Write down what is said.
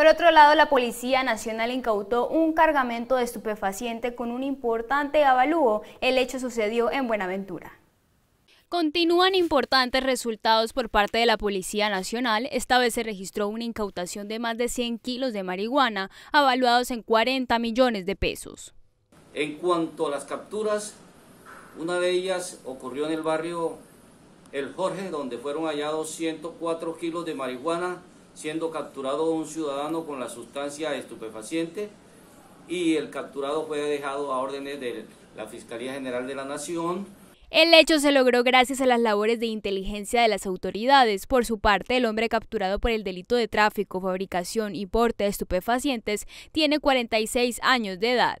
Por otro lado, la Policía Nacional incautó un cargamento de estupefaciente con un importante avalúo. El hecho sucedió en Buenaventura. Continúan importantes resultados por parte de la Policía Nacional. Esta vez se registró una incautación de más de 100 kilos de marihuana, avaluados en 40 millones de pesos. En cuanto a las capturas, una de ellas ocurrió en el barrio El Jorge, donde fueron hallados 104 kilos de marihuana, siendo capturado un ciudadano con la sustancia estupefaciente y el capturado fue dejado a órdenes de la Fiscalía General de la Nación. El hecho se logró gracias a las labores de inteligencia de las autoridades. Por su parte, el hombre capturado por el delito de tráfico, fabricación y porte de estupefacientes tiene 46 años de edad.